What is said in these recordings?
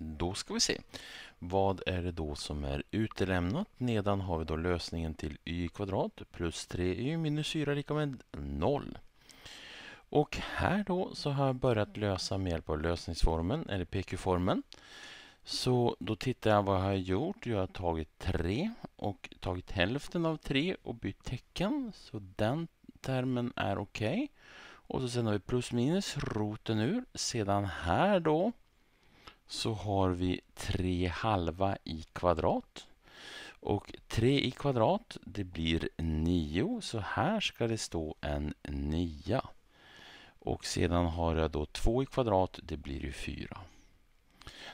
Då ska vi se. Vad är det då som är utelämnat? Nedan har vi då lösningen till y kvadrat plus 3y minus 4 lika med 0. Och här då så har jag börjat lösa med hjälp av lösningsformen eller PQ-formen. Så då tittar jag vad jag har gjort. Jag har tagit 3 och tagit hälften av 3 och bytt tecken. Så den termen är okej. Okay. Och så sen har vi plus minus roten ur. Sedan här då så har vi 3 halva i kvadrat. Och 3 i kvadrat, det blir 9, så här ska det stå en 9. Och sedan har jag då 2 i kvadrat, det blir ju 4.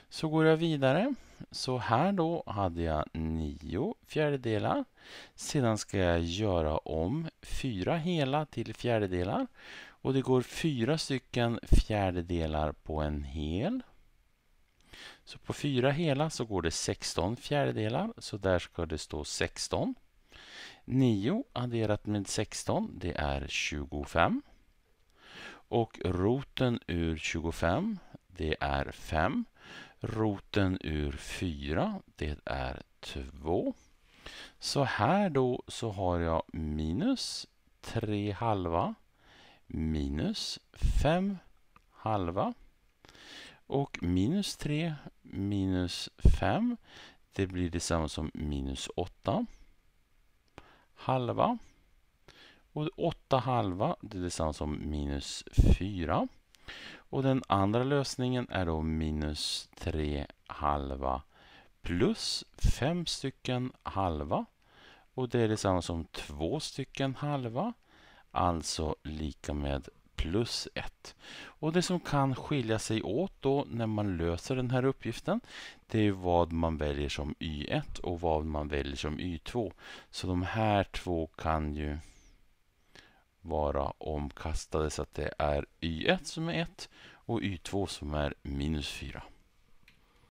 Så går jag vidare. Så här då hade jag 9 fjärdedelar. Sedan ska jag göra om 4 hela till fjärdedelar. Och det går 4 stycken fjärdedelar på en hel. Så på fyra hela så går det 16 fjärdedelar, så där ska det stå 16. 9 adderat med 16, det är 25. Och roten ur 25, det är 5. Roten ur 4, det är 2. Så här då så har jag minus 3 halva minus 5 halva. Och minus 3 minus 5, det blir detsamma som minus 8 halva. Och 8 halva, det är detsamma som minus 4. Och den andra lösningen är då minus 3 halva plus 5 stycken halva. Och det är detsamma som 2 stycken halva. Alltså lika med plus 1. Och det som kan skilja sig åt då när man löser den här uppgiften det är vad man väljer som y1 och vad man väljer som y2. Så de här två kan ju vara omkastade så att det är y1 som är 1 och y2 som är minus 4.